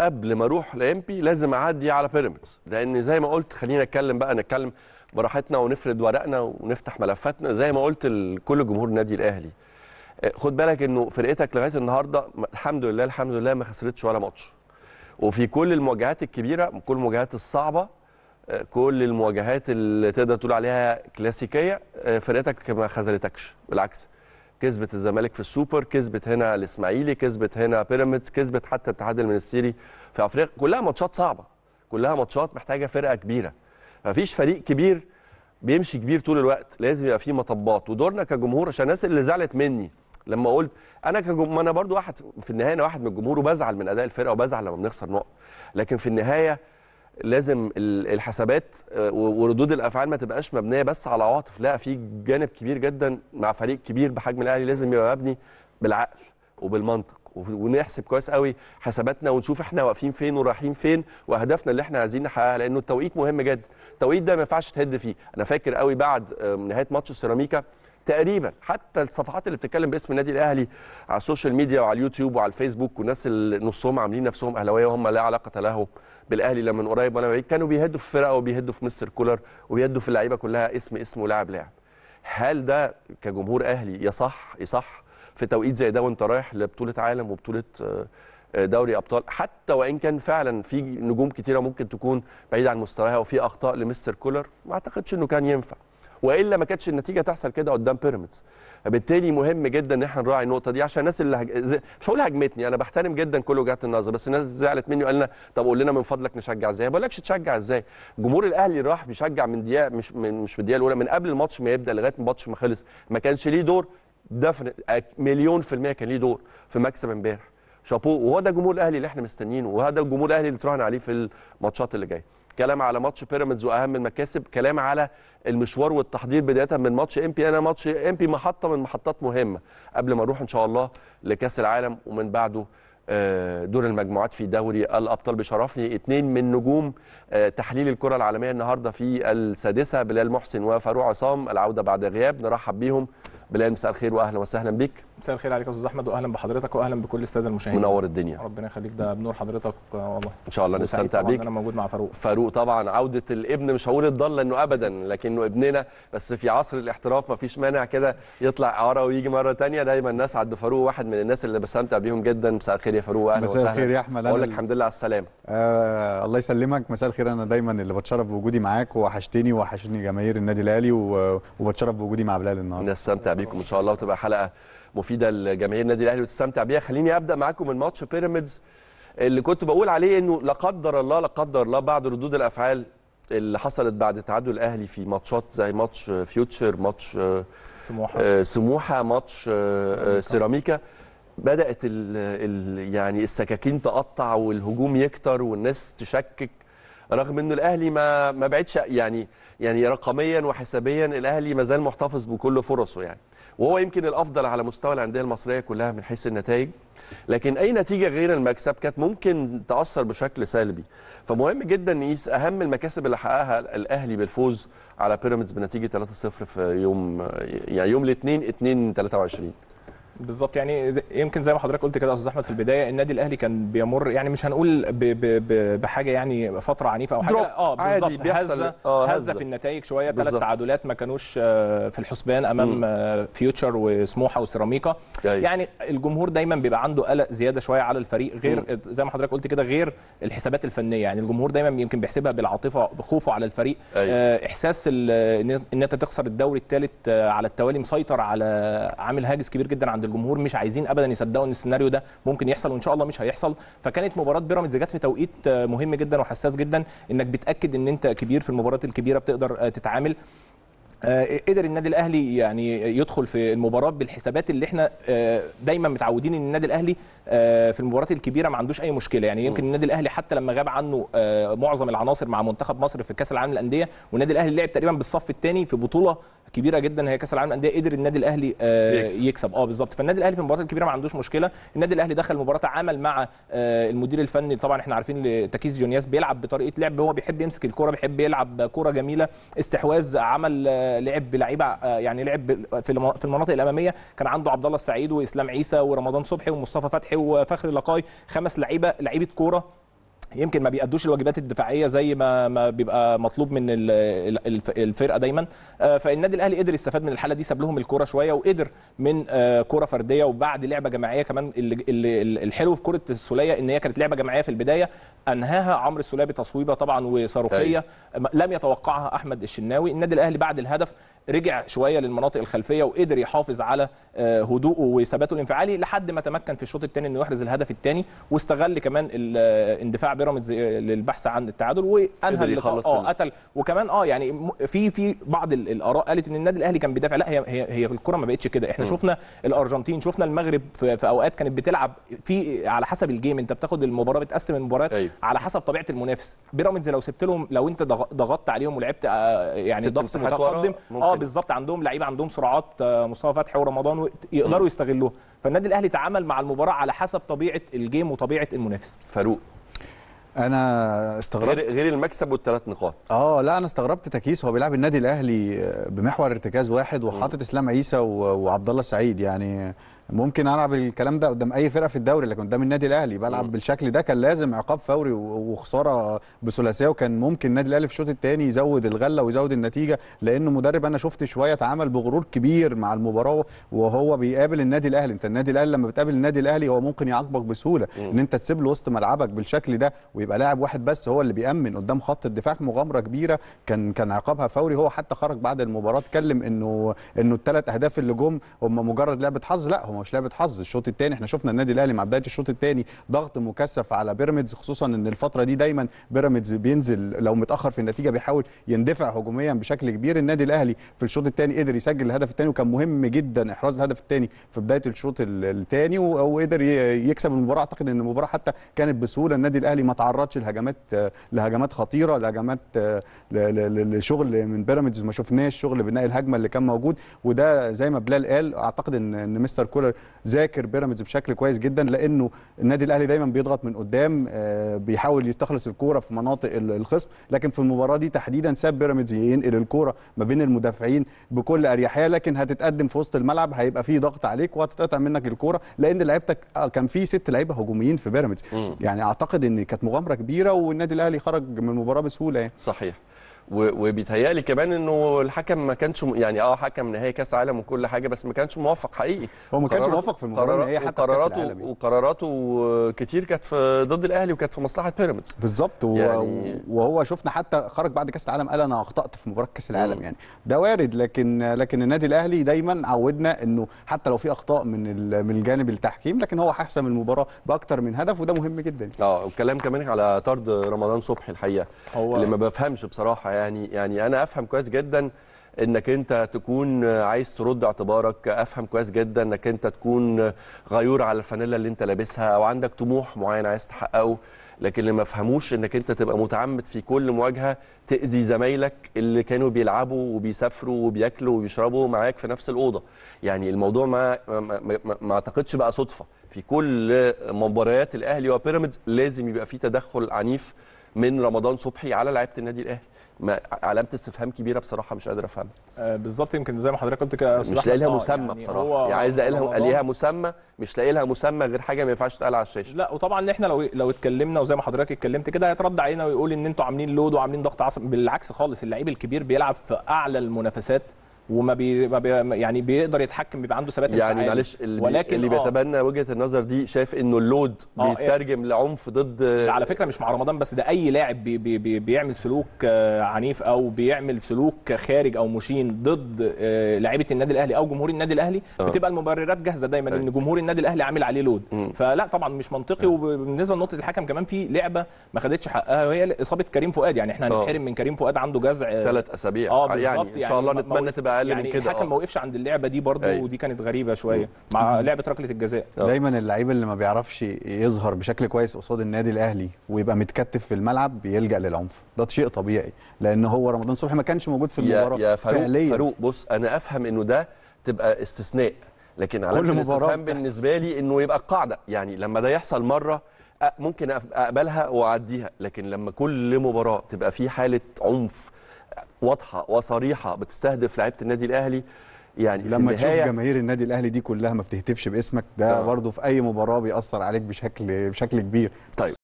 قبل ما اروح لامبي لازم اعدي على بيراميدز لان زي ما قلت خلينا نتكلم بقى نتكلم براحتنا ونفرد ورقنا ونفتح ملفاتنا زي ما قلت لكل جمهور النادي الاهلي آه، خد بالك انه فرقتك لغايه النهارده الحمد لله الحمد لله ما خسرتش ولا ماتش وفي كل المواجهات الكبيره كل المواجهات الصعبه آه، كل المواجهات اللي تقدر تقول عليها كلاسيكيه آه، فرقتك ما خذلتكش بالعكس كسبت الزمالك في السوبر كسبت هنا الاسماعيلي كسبت هنا بيراميدز كسبت حتى الاتحاد المنستيري في افريقيا كلها ماتشات صعبه كلها ماتشات محتاجه فرقه كبيره مفيش فريق كبير بيمشي كبير طول الوقت لازم يبقى فيه مطبات ودورنا كجمهور عشان الناس اللي زعلت مني لما قلت انا كجم... ما انا برضو واحد في النهايه انا واحد من الجمهور وبزعل من اداء الفرقه وبزعل لما بنخسر نقط لكن في النهايه لازم الحسابات آه، وردود الافعال ما تبقاش مبنيه بس على عواطف لا في جانب كبير جدا مع فريق كبير بحجم الاهلي لازم يبقى مبني بالعقل وبالمنطق ونحسب كويس قوي حساباتنا ونشوف احنا واقفين فين ورايحين فين واهدافنا اللي احنا عايزين نحققها لانه التوقيت مهم جدا التوقيت ده ما ينفعش تهد فيه انا فاكر قوي بعد آه، نهايه ماتش سيراميكا تقريبا حتى الصفحات اللي بتتكلم باسم النادي الاهلي على السوشيال ميديا وعلى اليوتيوب وعلى الفيسبوك والناس اللي نصهم عاملين نفسهم اهلاويه وهم لا علاقه لهم بالاهلي لا من قريب ولا بعيد كانوا بيهدوا في فرقه وبيهدوا في مستر كولر وبيهدوا في اللعيبه كلها اسم اسم ولاعب لاعب هل ده كجمهور اهلي يصح يصح في توقيت زي ده وانت رايح لبطوله عالم وبطوله آه، دوري ابطال حتى وان كان فعلا في نجوم كتيره ممكن تكون بعيده عن مستواها وفي اخطاء لمستر كولر ما اعتقدش انه كان ينفع والا ما كانتش النتيجه تحصل كده قدام بيراميدز بالتالي مهم جدا ان احنا نراعي النقطه دي عشان الناس اللي هج... مش هقول هاجمتني انا بحترم جدا كل وجهات النظر بس الناس زعلت مني وقال لنا طب قول لنا من فضلك نشجع ازاي ما بقولكش تشجع ازاي جمهور الاهلي راح بيشجع من دقيقه مش من مش من الدقيقه الاولى من قبل الماتش ما يبدا لغايه الماتش ما خلص ما كانش ليه دور دفن مليون في الميه كان ليه دور في مكسب امبارح شابوه وهو ده جمهور الاهلي اللي احنا مستنيينه وهذا الجمهور الاهلي اللي تراهن عليه في الماتشات اللي جايه كلام على ماتش بيراميدز واهم المكاسب كلام على المشوار والتحضير بدايه من ماتش امبي انا ماتش امبي محطه من محطات مهمه قبل ما نروح ان شاء الله لكاس العالم ومن بعده آه، دور المجموعات في دوري الابطال بشرفني اثنين من نجوم آه، تحليل الكره العالميه النهارده في السادسه بلال محسن وفاروق عصام العوده بعد غياب نرحب بيهم بلال مساء الخير واهلا وسهلا بيك مساء الخير عليك يا استاذ احمد واهلا بحضرتك واهلا بكل الساده المشاهدين منور الدنيا ربنا يخليك ده بنور حضرتك والله ان شاء الله نستمتع بيك انا موجود مع فاروق فاروق طبعا عوده الابن مش هقول الضال انه ابدا لكنه ابننا بس في عصر الاحتراف ما فيش مانع كده يطلع اعاره ويجي مره ثانيه دايما الناس عند فاروق واحد من الناس اللي بستمتع بيهم جدا مساء الخير يا فاروق اهلا وسهلا مساء الخير يا احمد اقول لك الحمد لله على السلامه آه الله يسلمك مساء الخير انا دايما اللي بتشرف بوجودي معاك وحشتني وحشتني جماهير النادي الاهلي وبتشرف بوجودي مع بلال النهارده نستمتع عليكم ان شاء الله وتبقى حلقه مفيده لجماهير النادي الاهلي وتستمتع بيها خليني ابدا معاكم من ماتش بيراميدز اللي كنت بقول عليه انه لا قدر الله لا قدر الله بعد ردود الافعال اللي حصلت بعد تعادل الاهلي في ماتشات زي ماتش فيوتشر ماتش آه، سموحه آه، سموحه ماتش آه، سيراميكا, سيراميكا. بدات ال ال يعني السكاكين تقطع والهجوم يكتر والناس تشكك رغم انه الاهلي ما ما بعدش يعني يعني رقميا وحسابيا الاهلي ما زال محتفظ بكل فرصه يعني وهو يمكن الافضل على مستوى الانديه المصريه كلها من حيث النتائج لكن اي نتيجه غير المكسب كانت ممكن تاثر بشكل سلبي فمهم جدا نقيس اهم المكاسب اللي حققها الاهلي بالفوز على بيراميدز بنتيجه 3-0 في يوم يعني يوم الاثنين 2 23 بالظبط يعني يمكن زي ما حضرتك قلت كده يا استاذ احمد في البدايه النادي الاهلي كان بيمر يعني مش هنقول بـ بـ بـ بحاجه يعني فتره عنيفه او حاجه اه بالظبط هزه آه، هزه في النتائج شويه ثلاث تعادلات ما كانوش آه، في الحسبان امام م. آه، فيوتشر وسموحه وسيراميكا أيوة. يعني الجمهور دايما بيبقى عنده قلق زياده شويه على الفريق غير م. زي ما حضرتك قلت كده غير الحسابات الفنيه يعني الجمهور دايما يمكن بيحسبها بالعاطفه بخوفه على الفريق أي. أيوة. احساس ان انت تخسر الدوري الثالث على التوالي مسيطر على عامل هاجس كبير جدا عند الجمهور مش عايزين ابدا يصدقوا ان السيناريو ده ممكن يحصل وان شاء الله مش هيحصل فكانت مباراه بيراميدز جت في توقيت آه، مهم جدا وحساس جدا انك بتاكد ان انت كبير في المباريات الكبيره بتقدر آه، تتعامل آه، قدر النادي الاهلي يعني يدخل في المباراه بالحسابات اللي احنا دايما متعودين ان النادي الاهلي في المباريات الكبيره ما عندوش اي مشكله يعني يمكن النادي الاهلي حتى لما غاب عنه معظم العناصر مع منتخب مصر في كاس العالم للانديه والنادي الاهلي لعب تقريبا بالصف الثاني في بطوله كبيره جدا هي كاس العالم للانديه قدر النادي الاهلي آه، يكسب, يكسب. اه بالظبط فالنادي الاهلي في المباريات الكبيره ما عندوش مشكله النادي الاهلي دخل المباراه عمل مع آه، المدير الفني طبعا احنا عارفين تكيس جونياس بيلعب بطريقه لعب هو بيحب يمسك الكوره بيحب يلعب كوره جميله استحواذ عمل آه، لعب بلعيبه يعني لعب في المناطق الاماميه كان عنده عبد الله السعيد واسلام عيسى ورمضان صبحي ومصطفى فتحي وفخر لقاي خمس لعيبه لعيبه كوره يمكن ما بيأدوش الواجبات الدفاعيه زي ما ما بيبقى مطلوب من الفرقه دايما آه، فالنادي الاهلي قدر يستفاد من الحاله دي ساب لهم الكوره شويه وقدر من آه، كوره فرديه وبعد لعبه جماعيه كمان الحلو في كره السوليه ان هي كانت لعبه جماعيه في البدايه انهاها عمرو السوليه بتصويبه طبعا وصاروخيه طيب. لم يتوقعها احمد الشناوي النادي الاهلي بعد الهدف رجع شويه للمناطق الخلفيه وقدر يحافظ على آه، هدوءه وثباته الانفعالي لحد ما تمكن في الشوط الثاني انه يحرز الهدف الثاني واستغل كمان آه، اندفاع بيراميدز آه، للبحث عن التعادل وانهى اه قتل وكمان اه يعني في في بعض الاراء قالت ان النادي الاهلي كان بيدافع لا هي هي الكره ما بقتش كده احنا م. شفنا الارجنتين شفنا المغرب في, في اوقات كانت بتلعب في على حسب الجيم انت بتاخد المباراه بتقسم المباريات أيوه. على حسب طبيعه المنافس بيراميدز لو سبت لهم لو انت ضغطت عليهم ولعبت يعني ضغط متقدم اه بالظبط عندهم لعيبه عندهم سرعات آه، مصطفى فتحي ورمضان يقدروا يستغلوها فالنادي الاهلي تعامل مع المباراه على حسب طبيعه الجيم وطبيعه المنافس فاروق انا استغربت غير, المكسب والثلاث نقاط اه لا انا استغربت تكيس هو بيلعب النادي الاهلي آه، بمحور ارتكاز واحد وحاطط اسلام عيسى وعبد الله سعيد يعني ممكن العب الكلام ده قدام اي فرقه في الدوري لكن قدام النادي الاهلي بلعب مم. بالشكل ده كان لازم عقاب فوري وخساره بثلاثيه وكان ممكن النادي الاهلي في الشوط الثاني يزود الغله ويزود النتيجه لانه مدرب انا شفت شويه اتعامل بغرور كبير مع المباراه وهو بيقابل النادي الاهلي انت النادي الاهلي لما بتقابل النادي الاهلي هو ممكن يعاقبك بسهوله مم. ان انت تسيب له وسط ملعبك بالشكل ده ويبقى لاعب واحد بس هو اللي بيامن قدام خط الدفاع مغامره كبيره كان كان عقابها فوري هو حتى خرج بعد المباراه اتكلم انه انه الثلاث اهداف اللي جم هم مجرد لعبه حظ لا هم هوش لعبه حظ الشوط الثاني احنا شفنا النادي الاهلي مع بدايه الشوط الثاني ضغط مكثف على بيراميدز خصوصا ان الفتره دي دايما بيراميدز بينزل لو متاخر في النتيجه بيحاول يندفع هجوميا بشكل كبير النادي الاهلي في الشوط الثاني قدر يسجل الهدف الثاني وكان مهم جدا احراز الهدف الثاني في بدايه الشوط الثاني وقدر يكسب المباراه اعتقد ان المباراه حتى كانت بسهوله النادي الاهلي ما تعرضش لهجمات لهجمات خطيره لهجمات لشغل من بيراميدز ما شفناش شغل بناء الهجمه اللي كان موجود وده زي ما بلال قال اعتقد ان مستر كولر ذاكر بيراميدز بشكل كويس جدا لانه النادي الاهلي دايما بيضغط من قدام آه، بيحاول يستخلص الكوره في مناطق الخصم لكن في المباراه دي تحديدا ساب بيراميدز ينقل الكوره ما بين المدافعين بكل اريحيه لكن هتتقدم في وسط الملعب هيبقى في ضغط عليك وهتتقطع منك الكوره لان لعيبتك آه، كان في ست لعيبه هجوميين في بيراميدز يعني اعتقد ان كانت مغامره كبيره والنادي الاهلي خرج من المباراه بسهوله يعني صحيح وبيتهيألي كمان انه الحكم ما كانش يعني اه حكم نهائي كاس عالم وكل حاجه بس ما كانش موفق حقيقي هو ما كانش موفق في المباراه النهائيه حتى قراراته كاس العالم يعني. وقراراته كتير كانت في ضد الاهلي وكانت في مصلحه بيراميدز بالظبط يعني... وهو شفنا حتى خرج بعد كاس العالم قال انا اخطات في مباراه كاس العالم مم. يعني ده وارد لكن لكن النادي الاهلي دايما عودنا انه حتى لو في اخطاء من من الجانب التحكيم لكن هو هيحسم المباراه باكتر من هدف وده مهم جدا اه والكلام كمان على طرد رمضان صبحي الحقيقه هو... اللي ما بفهمش بصراحه يعني يعني يعني انا افهم كويس جدا انك انت تكون عايز ترد اعتبارك افهم كويس جدا انك انت تكون غيور على الفانيلا اللي انت لابسها او عندك طموح معين عايز تحققه لكن اللي ما فهموش انك انت تبقى متعمد في كل مواجهه تاذي زمايلك اللي كانوا بيلعبوا وبيسافروا وبياكلوا وبيشربوا معاك في نفس الاوضه يعني الموضوع ما ما, ما, ما اعتقدش بقى صدفه في كل مباريات الاهلي وبيراميدز لازم يبقى في تدخل عنيف من رمضان صبحي على لعيبه النادي الاهلي علامه استفهام كبيره بصراحه مش قادر افهمها آه بالظبط يمكن زي ما حضرتك قلت كده مش لاقي لها آه، مسمى يعني بصراحه يعني عايز الاقي لها مسمى مش لاقي لها مسمى غير حاجه ما ينفعش تتقال على الشاشه لا وطبعا احنا لو لو اتكلمنا وزي ما حضرتك اتكلمت كده هيترد علينا ويقول ان انتوا عاملين لود وعاملين ضغط عصبي بالعكس خالص اللعيب الكبير بيلعب في اعلى المنافسات وما بي يعني بيقدر يتحكم بيبقى عنده ثبات يعني معلش اللي ولكن اللي آه. بيتبنى آه وجهه النظر دي شايف انه اللود آه يعني بيترجم آه لعنف ضد على فكره مش مع رمضان بس ده اي لاعب بي بي بي بيعمل سلوك آه، عنيف او بيعمل سلوك خارج او مشين ضد آه، لعيبه النادي الاهلي او جمهور النادي الاهلي آه بتبقى المبررات جاهزه دايما ان أيوة. جمهور النادي الاهلي عامل عليه لود فلا طبعا مش منطقي أيوة. وبالنسبه لنقطه الحكم كمان في لعبه ما خدتش حقها وهي اصابه كريم فؤاد يعني احنا هنتحرم من كريم فؤاد عنده جزع ثلاث اسابيع اه يعني بالظبط يعني, يعني ان شاء يعني الله نتمنى تبقى اقل يعني من كده الحكم آه. ما وقفش عند اللعبه دي برضه أيوة. ودي كانت غريبه شويه مع لعبه ركله الجزاء آه. دايما اللعيب اللي ما بيعرفش يظهر بشكل كويس قصاد النادي الاهلي ويبقى متكتف في الملعب بيلجا للعنف ده شيء طبيعي لان هو رمضان صبحي ما كانش موجود في المباراه يا, يا فاروق فعليا فاروق بص انا افهم انه ده تبقى استثناء لكن على كل مباراه بالنسبه لي انه يبقى القاعده يعني لما ده يحصل مره ممكن اقبلها واعديها لكن لما كل مباراه تبقى في حاله عنف واضحه وصريحه بتستهدف لعيبه النادي الاهلي يعني لما في تشوف جماهير النادي الاهلي دي كلها ما بتهتفش باسمك ده برضه في اي مباراه بيأثر عليك بشكل بشكل كبير طيب